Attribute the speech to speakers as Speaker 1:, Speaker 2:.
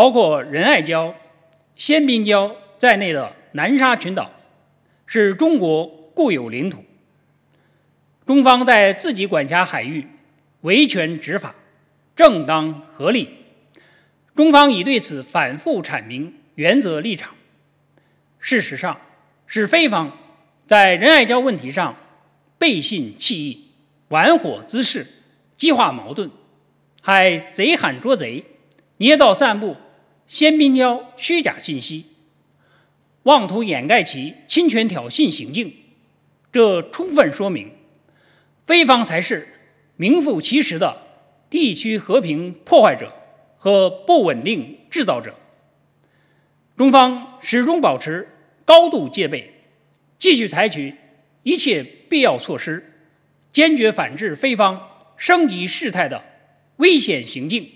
Speaker 1: 包括仁爱礁、仙滨礁在内的南沙群岛是中国固有领土。中方在自己管辖海域维权执法正当合理，中方已对此反复阐明原则立场。事实上，是菲方在仁爱礁问题上背信弃义、玩火滋事、激化矛盾，还贼喊捉贼、捏造散布。先拼交虚假信息，妄图掩盖其侵权挑衅行径，这充分说明，菲方才是名副其实的地区和平破坏者和不稳定制造者。中方始终保持高度戒备，继续采取一切必要措施，坚决反制菲方升级事态的危险行径。